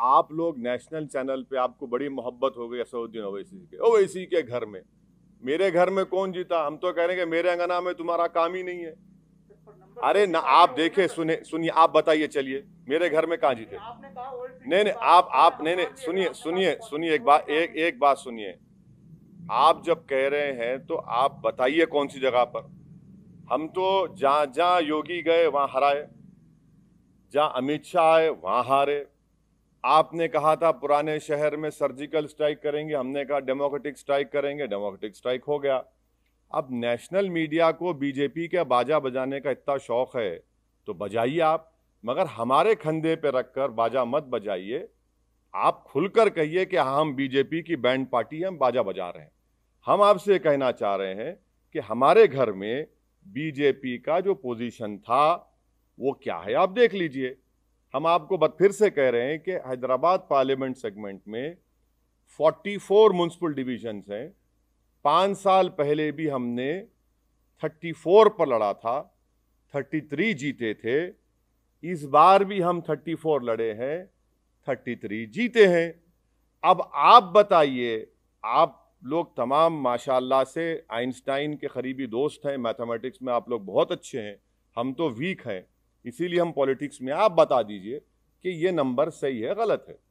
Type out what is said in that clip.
आप लोग national channel पे आपको बड़ी मोहब्बत हो गई असदुद्दीन ओवैसी के ओवैसी के घर में मेरे घर में कौन जीता हम तो कह रहे हैं कि मेरे अंगना में तुम्हारा काम ही नहीं है अरे ना आप देखे सुने सुनिए आप बताइए चलिए मेरे घर में कहाँ जीते नहीं नहीं आप आप नहीं नहीं सुनिए सुनिए सुनिए एक बात एक एक बात सुनिए आप जब कह रहे हैं तो आप बताइए कौन सी जगह पर हम तो जहाँ जहाँ योगी गए वहाँ हराए जहाँ अमित शाह आए वहाँ हारे आपने कहा था पुराने शहर में सर्जिकल स्ट्राइक करेंगे हमने कहा डेमोक्रेटिक स्ट्राइक करेंगे डेमोक्रेटिक स्ट्राइक हो गया अब नेशनल मीडिया को बीजेपी के बाजा बजाने का इतना शौक है तो बजाइए आप मगर हमारे खंधे पे रखकर बाजा मत बजाइए आप खुलकर कहिए कि हाँ, हम बीजेपी की बैंड पार्टी हम बाजा बजा रहे हैं हम आपसे कहना चाह रहे हैं कि हमारे घर में बीजेपी का जो पोजीशन था वो क्या है आप देख लीजिए हम आपको बत फिर से कह रहे हैं कि हैदराबाद पार्लियामेंट सेगमेंट में 44 म्यूनसिपल हैं पाँच साल पहले भी हमने 34 पर लड़ा था 33 जीते थे इस बार भी हम 34 लड़े हैं 33 जीते हैं अब आप बताइए आप लोग तमाम माशाल्लाह से आइंस्टाइन के करीबी दोस्त हैं मैथमेटिक्स में आप लोग बहुत अच्छे हैं हम तो वीक हैं इसीलिए हम पॉलिटिक्स में आप बता दीजिए कि ये नंबर सही है गलत है